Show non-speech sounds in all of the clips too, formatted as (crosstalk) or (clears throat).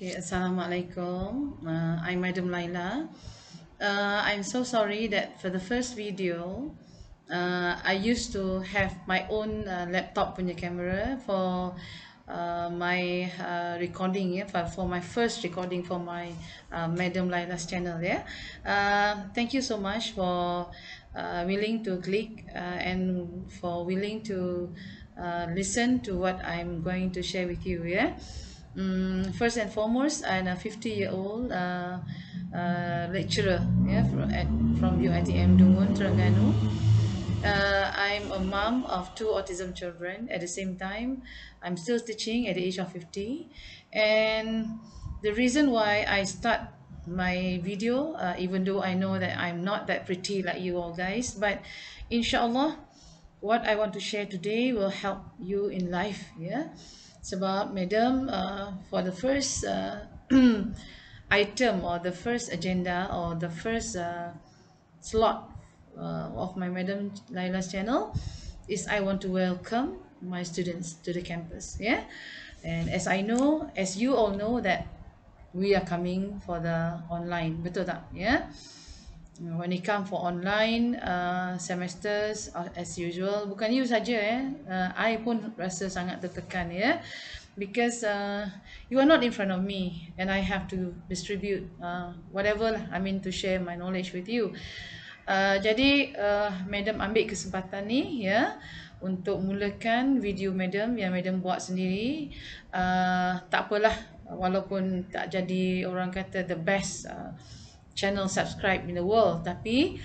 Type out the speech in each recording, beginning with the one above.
Okay, Assalamualaikum. Uh, I'm Madam Laila. Uh, I'm so sorry that for the first video, uh, I used to have my own uh, laptop punya camera for uh, my uh, recording yeah, for, for my first recording for my uh, Madam Laila's channel. Yeah. Uh, thank you so much for uh, willing to click uh, and for willing to uh, listen to what I'm going to share with you. Yeah um, first and foremost, I'm a 50 year old uh, uh, lecturer yeah, from, at, from UITM Dungun, Terengganu. Uh, I'm a mom of two autism children. At the same time, I'm still teaching at the age of 50. And the reason why I start my video, uh, even though I know that I'm not that pretty like you all guys, but inshallah, what I want to share today will help you in life Yeah. sebab madam uh, for the first uh, (clears throat) item or the first agenda or the first uh, slot uh, of my madam Laila's channel is I want to welcome my students to the campus yeah and as I know as you all know that we are coming for the online betul tak yeah when it come for online uh, semesters uh, as usual bukan you saja eh uh, i pun rasa sangat tertekan ya yeah? because uh, you are not in front of me and i have to distribute uh, whatever lah, i mean to share my knowledge with you Uh, jadi uh, madam ambil kesempatan ni ya untuk mulakan video madam yang madam buat sendiri uh, tak apalah walaupun tak jadi orang kata the best uh, channel subscribe in the world tapi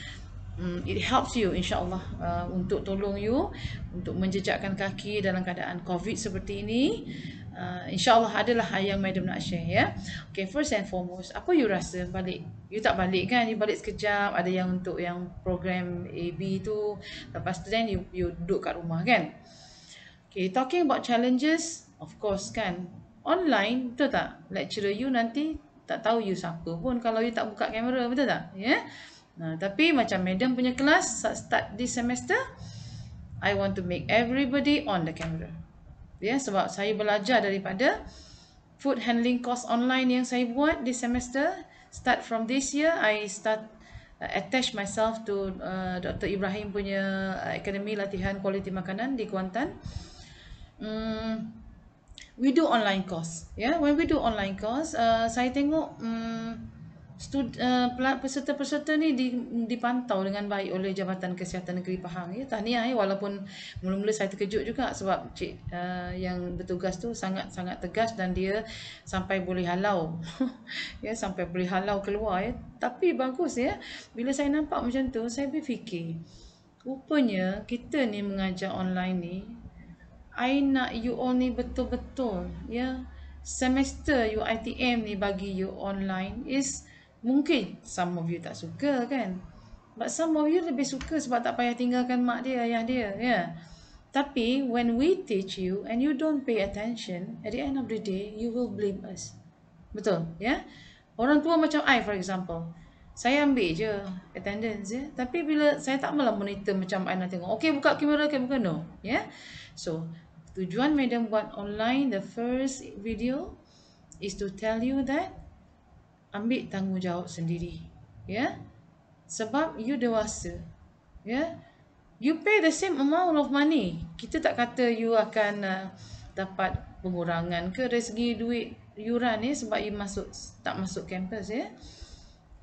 um, it helps you insyaallah uh, untuk tolong you untuk menjejakkan kaki dalam keadaan covid seperti ini uh, insyaallah adalah yang madam nak share ya Okay, first and foremost apa you rasa balik you tak balik kan you balik sekejap ada yang untuk yang program AB tu lepas tu then you, you duduk kat rumah kan Okay, talking about challenges of course kan online betul tak lecturer you nanti tak tahu you siapa pun kalau you tak buka kamera betul tak ya yeah? nah tapi macam madam punya kelas start di semester i want to make everybody on the camera ya yeah? sebab saya belajar daripada food handling course online yang saya buat di semester start from this year i start uh, attach myself to uh, Dr Ibrahim punya uh, akademi latihan kualiti makanan di Kuantan mm we do online course yeah when we do online course uh, saya tengok um, stud, uh, peserta-peserta ni di, dipantau dengan baik oleh Jabatan Kesihatan Negeri Pahang ya tahniah eh? walaupun mula-mula saya terkejut juga sebab cik uh, yang bertugas tu sangat-sangat tegas dan dia sampai boleh halau (laughs) ya sampai boleh halau keluar ya tapi bagus ya bila saya nampak macam tu saya berfikir rupanya kita ni mengajar online ni I nak you all ni betul-betul ya semester UiTM ni bagi you online is mungkin some of you tak suka kan but some of you lebih suka sebab tak payah tinggalkan mak dia ayah dia ya tapi when we teach you and you don't pay attention at the end of the day you will blame us betul ya orang tua macam I for example saya ambil je attendance ya. Tapi bila saya tak malah monitor macam Aina tengok. Okay buka kamera, okay buka no. Ya. Yeah? So, tujuan Madam buat online the first video is to tell you that ambil tanggungjawab sendiri. Ya. Yeah? Sebab you dewasa. Ya. Yeah? You pay the same amount of money. Kita tak kata you akan uh, dapat pengurangan ke rezeki duit yuran ni ya? sebab you masuk tak masuk kampus ya. Yeah?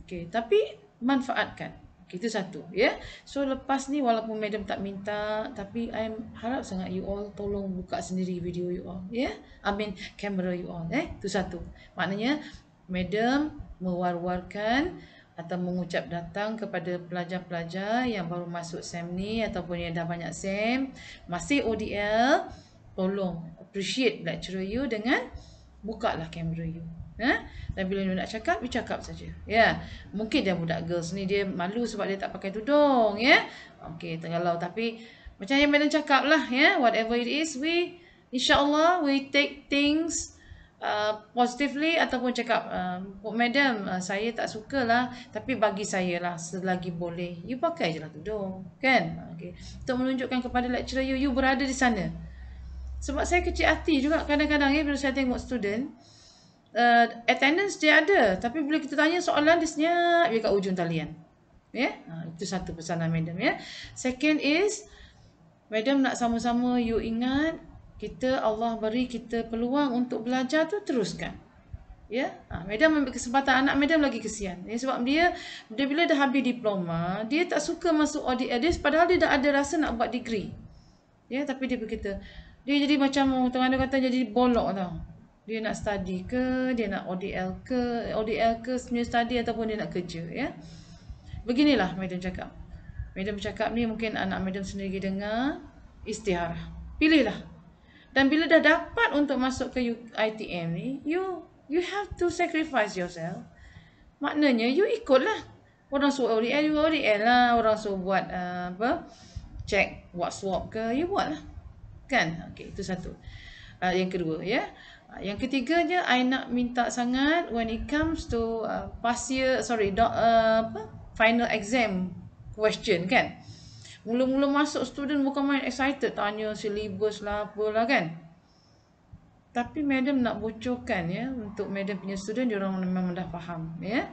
Okay, tapi manfaatkan. Itu satu, ya. Yeah? So lepas ni walaupun madam tak minta, tapi I harap sangat you all tolong buka sendiri video you all, ya. Yeah? I mean camera you all, eh. Itu satu. Maknanya madam mewar-warkan atau mengucap datang kepada pelajar-pelajar yang baru masuk SEM ni ataupun yang dah banyak SEM, masih ODL, tolong appreciate lecturer you dengan lah camera you. Eh? Dan bila you nak cakap, you cakap saja. Ya. Yeah? Mungkin dia budak girls ni dia malu sebab dia tak pakai tudung, ya. Yeah? Okey, tergalau tapi macam yang Madam cakap lah, ya. Yeah? Whatever it is, we insyaAllah we take things uh, positively ataupun cakap, uh, oh, Madam, uh, saya tak suka lah, tapi bagi saya lah selagi boleh. You pakai je lah tudung, kan. Okay. Untuk menunjukkan kepada lecturer you, you berada di sana. Sebab saya kecil hati juga kadang-kadang ya, bila saya tengok student, uh, attendance dia ada tapi bila kita tanya soalan dia senyap dekat ujung talian ya yeah? ha, itu satu pesanan madam ya yeah? second is madam nak sama-sama you ingat kita Allah beri kita peluang untuk belajar tu teruskan ya yeah? ha, madam ambil kesempatan anak madam lagi kesian yeah? sebab dia dia bila dah habis diploma dia tak suka masuk audit edis padahal dia dah ada rasa nak buat degree ya yeah? tapi dia berkata dia jadi macam orang tengah kata jadi bolok tau dia nak study ke, dia nak ODL ke, ODL ke senior study ataupun dia nak kerja ya. Beginilah madam cakap. Madam cakap ni mungkin anak madam sendiri dengar istiharah. Pilihlah. Dan bila dah dapat untuk masuk ke UITM ni, you you have to sacrifice yourself. Maknanya you ikutlah. Orang suruh ODL, you ODL lah. Orang suruh buat uh, apa? Check what swap ke, you buatlah. Kan? Okay, itu satu. Uh, yang kedua, ya. Yang ketiganya, I nak minta sangat when it comes to uh, past year, sorry, do, uh, apa? final exam question kan. Mula-mula masuk student bukan main excited tanya syllabus lah apalah kan. Tapi madam nak bocorkan ya untuk madam punya student dia orang memang dah faham ya.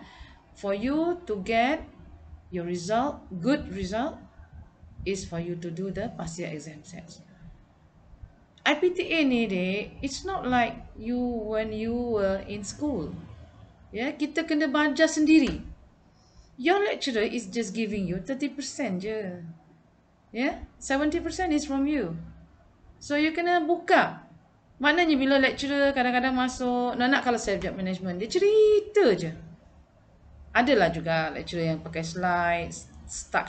For you to get your result, good result is for you to do the past year exam sets. IPTA ni dek, it's not like you when you were in school. Ya, yeah, kita kena baca sendiri. Your lecturer is just giving you 30% je. Ya, yeah? 70% is from you. So you kena buka. Maknanya bila lecturer kadang-kadang masuk, nak, nak kalau subject management, dia cerita je. Adalah juga lecturer yang pakai slide,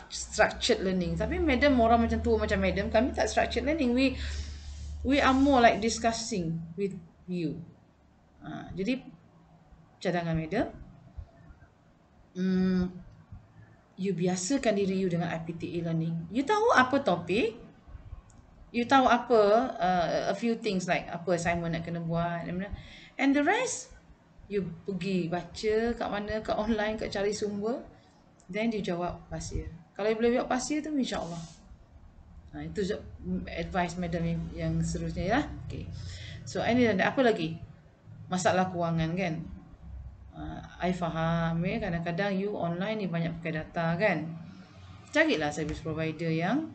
structured learning. Tapi madam orang macam tu, macam madam, kami tak structured learning. We we are more like discussing with you. Ha, jadi cadangan madam, hmm, you biasakan diri you dengan IPTA e learning. You tahu apa topik? You tahu apa uh, a few things like apa assignment nak kena buat and, and the rest you pergi baca kat mana kat online kat cari sumber then you jawab pasir. Kalau you boleh buat pasir tu insya-Allah Ha, itu advice madam yang seterusnya ya. Okay. So ini dan apa lagi? Masalah kewangan kan? Uh, I faham ya. Kadang-kadang you online ni banyak pakai data kan? Carilah service provider yang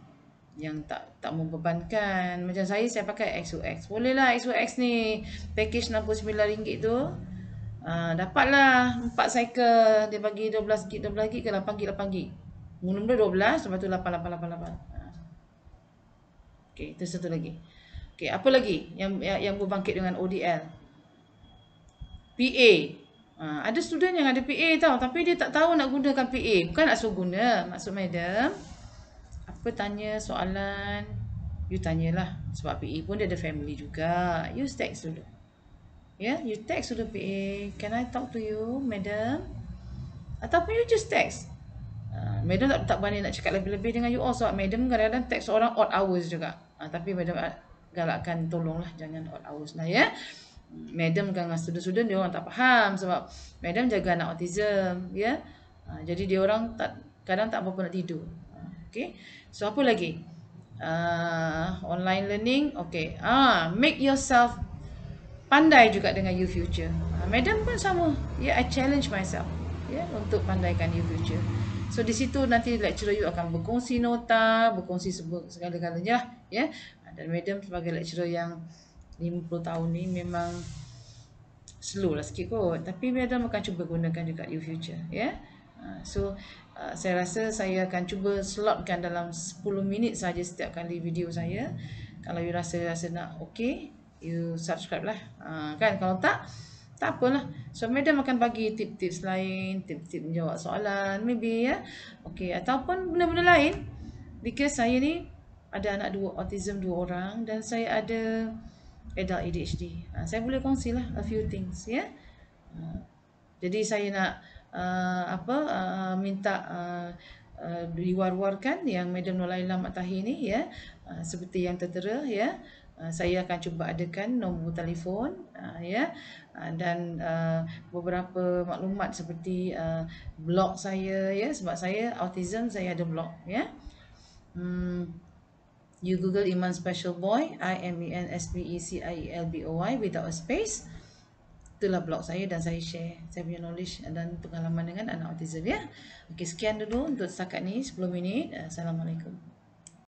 yang tak tak membebankan. Macam saya, saya pakai XOX. Boleh lah XOX ni. Package RM69 tu. Uh, dapatlah 4 cycle dia bagi 12 gig 12 gig ke 8 gig 8 gig mula-mula 12 lepas tu 8 8 8 8 uh, Okey, itu satu lagi. Okey, apa lagi yang yang, yang berbangkit dengan ODL? PA. Ha, ada student yang ada PA tau, tapi dia tak tahu nak gunakan PA. Bukan nak suruh guna, maksud madam. Apa tanya soalan? You tanyalah. Sebab PA pun dia ada family juga. You text dulu. Ya, yeah, you text dulu PA. Can I talk to you, madam? Ataupun you just text. Uh, madam tak, tak berani nak cakap lebih-lebih dengan you all sebab madam kadang-kadang text orang odd hours juga. Ha, tapi madam ah, galakkan tolonglah jangan all hours lah ya. Madam kan dengan student-student dia orang tak faham sebab madam jaga anak autism ya. Ha, jadi dia orang tak kadang tak apa-apa nak tidur. Ha, okay. So apa lagi? Uh, online learning okay. Ah, make yourself pandai juga dengan you future. Ha, madam pun sama. Yeah, I challenge myself ya yeah, untuk pandaikan you future. So di situ nanti lecturer you akan berkongsi nota, berkongsi segala-galanya lah. Ya. Yeah. Dan madam sebagai lecturer yang 50 tahun ni memang slow lah sikit kot. Tapi madam akan cuba gunakan juga you future. Yeah. Ya. So uh, saya rasa saya akan cuba slotkan dalam 10 minit saja setiap kali video saya. Kalau you rasa rasa nak okay, you subscribe lah. Uh, kan kalau tak, tak apalah. So, madam akan bagi tips-tips lain, tips-tips menjawab soalan, maybe ya. Okey, ataupun benda-benda lain. Because saya ni ada anak dua, autism dua orang dan saya ada adult ADHD. Ha, ah, saya boleh kongsi lah a few things, ya. Yeah? Ha, jadi, saya nak uh, apa uh, minta uh, uh, diwar-warkan yang Madam Nolailah Mak Tahir ni, ya. Yeah? Uh, seperti yang tertera, ya. Yeah? Ah, saya akan cuba adakan nombor telefon uh, ya uh, dan uh, beberapa maklumat seperti uh, blog saya ya sebab saya autism saya ada blog ya hmm you google iman special boy i m e n s p e c i e l b o y without a space itulah blog saya dan saya share saya punya knowledge dan pengalaman dengan anak autism ya Okay sekian dulu untuk setakat ni 10 minit assalamualaikum